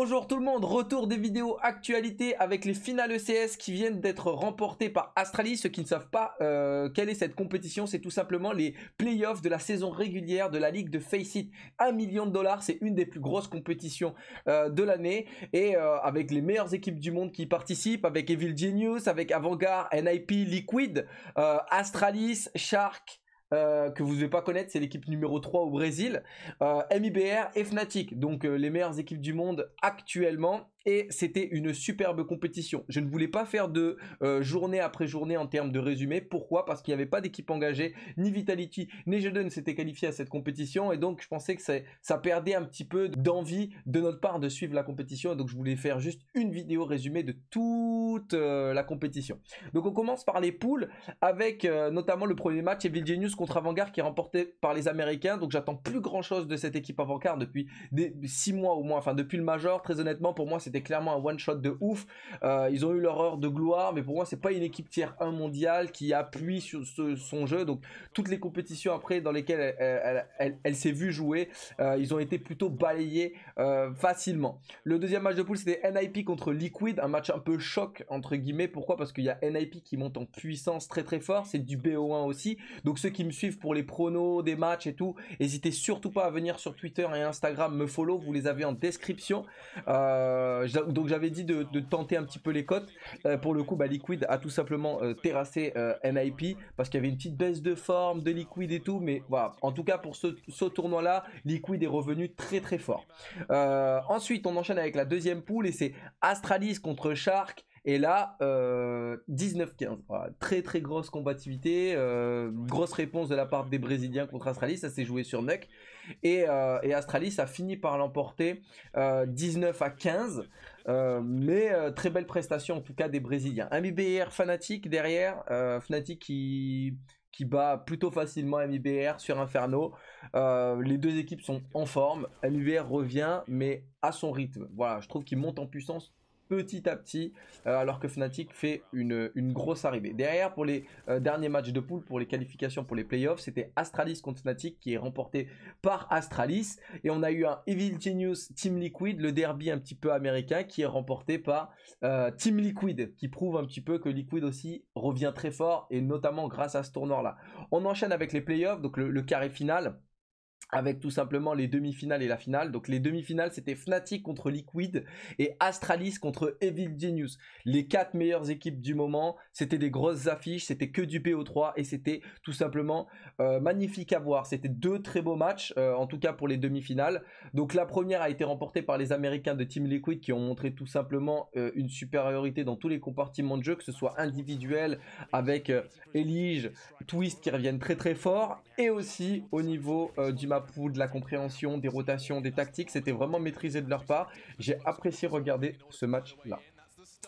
Bonjour tout le monde, retour des vidéos actualités avec les finales ECS qui viennent d'être remportées par Astralis. Ceux qui ne savent pas euh, quelle est cette compétition, c'est tout simplement les playoffs de la saison régulière de la ligue de Faceit. It. 1 million de dollars, c'est une des plus grosses compétitions euh, de l'année et euh, avec les meilleures équipes du monde qui participent, avec Evil Genius, avec Avantgarde, NIP, Liquid, Astralis, Shark, euh, que vous ne devez pas connaître, c'est l'équipe numéro 3 au Brésil. Euh, MIBR et Fnatic, donc euh, les meilleures équipes du monde actuellement et c'était une superbe compétition. Je ne voulais pas faire de euh, journée après journée en termes de résumé. Pourquoi Parce qu'il n'y avait pas d'équipe engagée, ni Vitality, ni Jaden s'étaient qualifiés à cette compétition et donc je pensais que ça, perdait un petit peu d'envie de notre part de suivre la compétition et donc je voulais faire juste une vidéo résumée de toute euh, la compétition. Donc on commence par les poules avec euh, notamment le premier match Evil Genius contre Avant-Garde qui est remporté par les Américains. Donc j'attends plus grand chose de cette équipe Avant-Garde depuis 6 mois au moins, enfin depuis le Major. Très honnêtement pour moi c'était clairement un one-shot de ouf. Euh, ils ont eu leur heure de gloire, mais pour moi, c'est pas une équipe tiers 1 mondiale qui appuie sur son jeu. Donc, toutes les compétitions après dans lesquelles elle, s'est vue jouer, euh, ils ont été plutôt balayés euh, facilement. Le deuxième match de poule, c'était NIP contre Liquid, un match un peu choc, entre guillemets. Pourquoi Parce qu'il y a NIP qui monte en puissance très très fort, c'est du BO1 aussi. Donc, ceux qui me suivent pour les pronos, des matchs et tout, n'hésitez surtout pas à venir sur Twitter et Instagram me follow, vous les avez en description. Euh, donc j'avais dit de, tenter un petit peu les cotes. Euh, pour le coup, bah, Liquid a tout simplement euh, terrassé NIP euh, parce qu'il y avait une petite baisse de forme de Liquid et tout. Mais voilà, en tout cas pour ce, ce tournoi-là, Liquid est revenu très très fort. ensuite, on enchaîne avec la deuxième poule et c'est Astralis contre Shark et là, 19-15. Euh, très très grosse combativité, euh, grosse réponse de la part des Brésiliens contre Astralis. Ça s'est joué sur Neck, euh, Et, Astralis a fini par l'emporter 19 à 15. mais très belle prestation en tout cas des Brésiliens. MIBR Fnatic derrière. Fnatic qui, qui bat plutôt facilement MIBR sur Inferno. les deux équipes sont en forme. MIBR revient, mais à son rythme. Voilà, je trouve qu'il monte en puissance petit à petit, euh, alors que Fnatic fait une, grosse arrivée. Derrière, pour les euh, derniers matchs de poule, pour les qualifications, pour les playoffs, c'était Astralis contre Fnatic qui est remporté par Astralis. Et on a eu un Evil Genius Team Liquid, le derby un petit peu américain, qui est remporté par euh, Team Liquid, qui prouve un petit peu que Liquid aussi revient très fort, et notamment grâce à ce tournoi-là. On enchaîne avec les playoffs, donc le carré final avec tout simplement les demi-finales et la finale. Donc les demi-finales, c'était Fnatic contre Liquid et Astralis contre Evil Genius. Les quatre meilleures équipes du moment, c'était des grosses affiches, c'était que du PO3 et c'était tout simplement euh, magnifique à voir. C'était deux très beaux matchs, euh, en tout cas pour les demi-finales. Donc la première a été remportée par les Américains de Team Liquid qui ont montré tout simplement euh, une supériorité dans tous les compartiments de jeu, que ce soit individuel avec Elige, Twist qui reviennent très très fort et aussi au niveau euh, du map de la compréhension, des rotations, des tactiques, c'était vraiment maîtrisé de leur part. J'ai apprécié regarder ce match-là.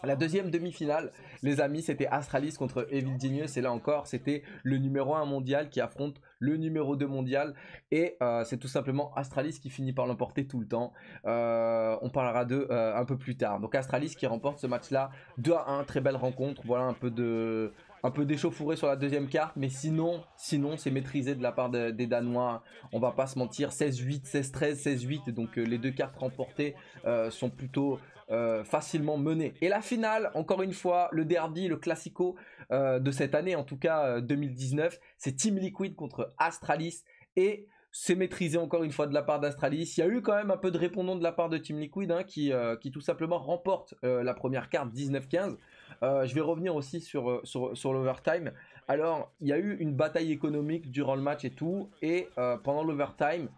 La deuxième demi-finale, les amis, c'était Astralis contre Evil Genius. Et là encore, c'était le numéro 1 mondial qui affronte le numéro 2 mondial. Et euh, c'est tout simplement Astralis qui finit par l'emporter tout le temps. Euh, on parlera d'eux un peu plus tard. Donc Astralis qui remporte ce match-là 2 à 1. Très belle rencontre. Voilà un peu de, un peu déchauffouré sur la deuxième carte, mais sinon, sinon c'est maîtrisé de la part des Danois. On va pas se mentir, 16-8, 16-13, 16-8, donc euh, les deux cartes remportées euh, sont plutôt euh, facilement menées. Et la finale, encore une fois, le derby, le classico de cette année, en tout cas 2019, c'est Team Liquid contre Astralis et c'est maîtrisé encore une fois de la part d'Astralis. Il y a eu quand même un peu de répondant de la part de Team Liquid hein, qui, qui, tout simplement remporte la première carte 19-15. Euh, je vais revenir aussi euh, sur, sur, l'overtime. Alors, il y a eu une bataille économique durant le match et tout. Et euh, pendant l'overtime,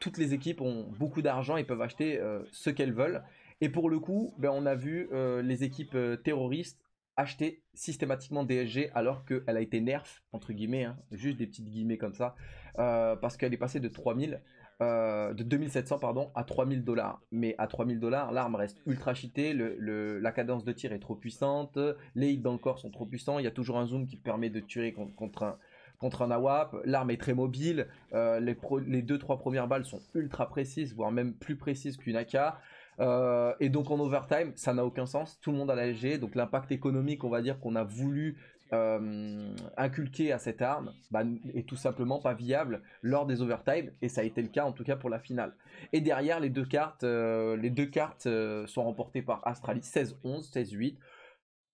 toutes les équipes ont beaucoup d'argent et peuvent acheter ce qu'elles veulent. Et pour le coup, ben, on a vu les équipes terroristes acheter systématiquement DSG alors qu'elle a été nerf, entre guillemets, hein, juste des petites guillemets comme ça, parce qu'elle est passée de 3000 euh, de 2700 pardon, à 3000 dollars. Mais à 3000 dollars, l'arme reste ultra cheatée, le, la cadence de tir est trop puissante, les hits dans le corps sont trop puissants, il y a toujours un zoom qui permet de tuer contre, un contre un AWAP, l'arme est très mobile, euh, les, 2 les deux trois premières balles sont ultra précises, voire même plus précises qu'une AK. Euh, et donc en overtime, ça n'a aucun sens, tout le monde a la LG, donc l'impact économique, on va dire qu'on a voulu euh, inculqué à cette arme bah, est tout simplement pas viable lors des overtime et ça a été le cas en tout cas pour la finale. Et derrière les deux cartes, euh, les deux cartes euh, sont remportées par Astralis 16-11, 16-8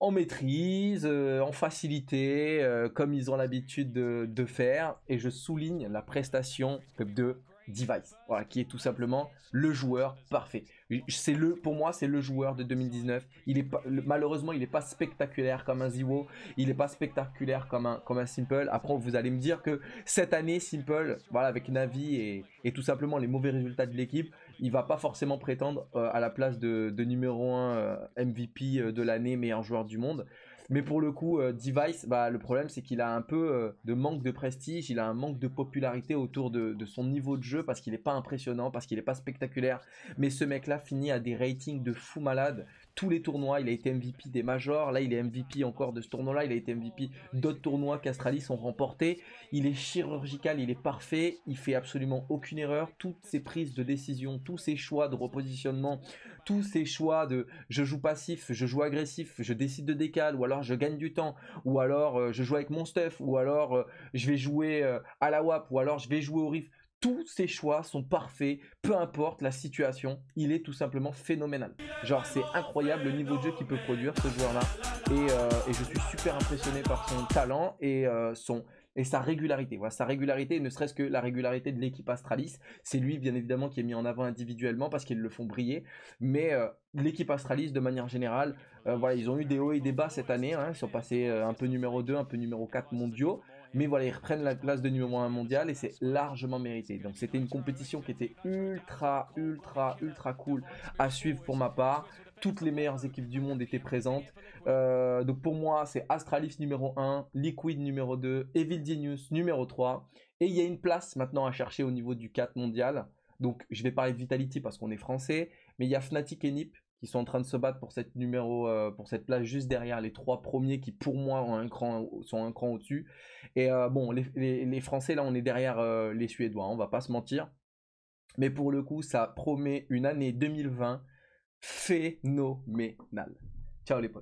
en maîtrise, en facilité, comme ils ont l'habitude de, de, faire. Et je souligne la prestation de Device, voilà, qui est tout simplement le joueur parfait. C'est le, pour moi, c'est le joueur de 2019. Il est malheureusement, il n'est pas spectaculaire comme un Ziwo, il n'est pas spectaculaire comme un, comme un Simple. Après, vous allez me dire que cette année, Simple, voilà, avec Navi et, tout simplement les mauvais résultats de l'équipe, il va pas forcément prétendre euh, à la place de, numéro 1 euh, MVP euh, de l'année, meilleur joueur du monde. Mais pour le coup, euh, Device, bah, le problème c'est qu'il a un peu euh, de manque de prestige, il a un manque de popularité autour de, son niveau de jeu parce qu'il n'est pas impressionnant, parce qu'il n'est pas spectaculaire. Mais ce mec-là finit à des ratings de fou malade tous les tournois. Il a été MVP des majors. Là, il est MVP encore de ce tournoi-là. Il a été MVP d'autres tournois qu'Astralis ont remportés. Il est chirurgical, il est parfait. Il fait absolument aucune erreur. Toutes ses prises de décision, tous ses choix de repositionnement, tous ces choix de je joue passif, je joue agressif, je décide de décale ou alors je gagne du temps, ou alors euh, je joue avec mon stuff, ou alors euh, je vais jouer euh, à la WAP, ou alors je vais jouer au riff. Tous ces choix sont parfaits, peu importe la situation, il est tout simplement phénoménal. Genre c'est incroyable le niveau de jeu qu'il peut produire ce joueur-là. Et, et, je suis super impressionné par son talent et son, et sa régularité. Voilà, sa régularité, ne serait-ce que la régularité de l'équipe Astralis. C'est lui, bien évidemment, qui est mis en avant individuellement parce qu'ils le font briller. Mais euh, l'équipe Astralis, de manière générale, euh, voilà, ils ont eu des hauts et des bas cette année. Hein. Ils sont passés euh, un peu numéro 2, un peu numéro 4 mondiaux. Mais voilà, ils reprennent la place de numéro 1 mondial et c'est largement mérité. Donc c'était une compétition qui était ultra, ultra, ultra cool à suivre pour ma part toutes les meilleures équipes du monde étaient présentes. Euh, donc pour moi, c'est Astralis numéro 1, Liquid numéro 2, Evil Genius numéro 3. Et il y a une place maintenant à chercher au niveau du 4 mondial. Donc je vais parler de Vitality parce qu'on est français, mais il y a Fnatic et Nip qui sont en train de se battre pour cette numéro euh, pour cette place juste derrière les trois premiers qui pour moi ont un cran, sont un cran au-dessus. Et euh, bon, les, Français là, on est derrière les Suédois, hein, on va pas se mentir. Mais pour le coup, ça promet une année 2020 phénoménal. Ciao les potes.